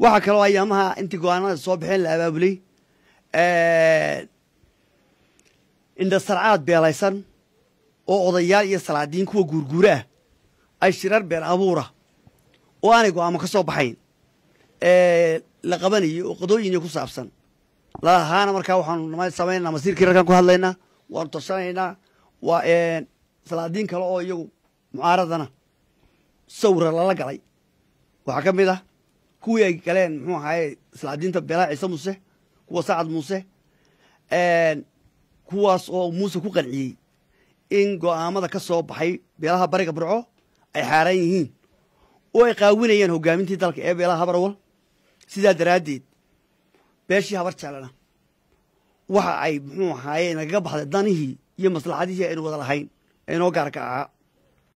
waxaa kaloo ayaamaha intii go-aanada soo baxeen la abaabulay indhasarcaad beelaysan oo odayaal iyo salaadiin kuwa guurguura ah ay shirar been abuura oo aanay go go'aamo ka soo baxayn la qabanayo oo qadooyinya ku saabsan lalahaana markaa waxaanu samaynana masiirkii rarkaan ku hadlaynaa waanu toshanaynaa waa salaadiin kale oo iyagu mucaaradana sawra lala galay waxaa ka mid ah kuwii ay galeen muxuu ahaaye islaadiinta beelaha ciise muuse kuwa sacad muuse kuwaas oo muuse ku qanciyey in go'aamada ka soo baxay beelaha bariga burco ay xaaraan yihiin oo ay qaawinayaan hogaamintii dalka ee beelaha habar wal sidaa daraaddeed beeshii habar jeclana waxa ay muxuu ahaaye nagaga baxday danihii iyo maslaxadihii aynu wada lahayn ee inoo gaarka ahaa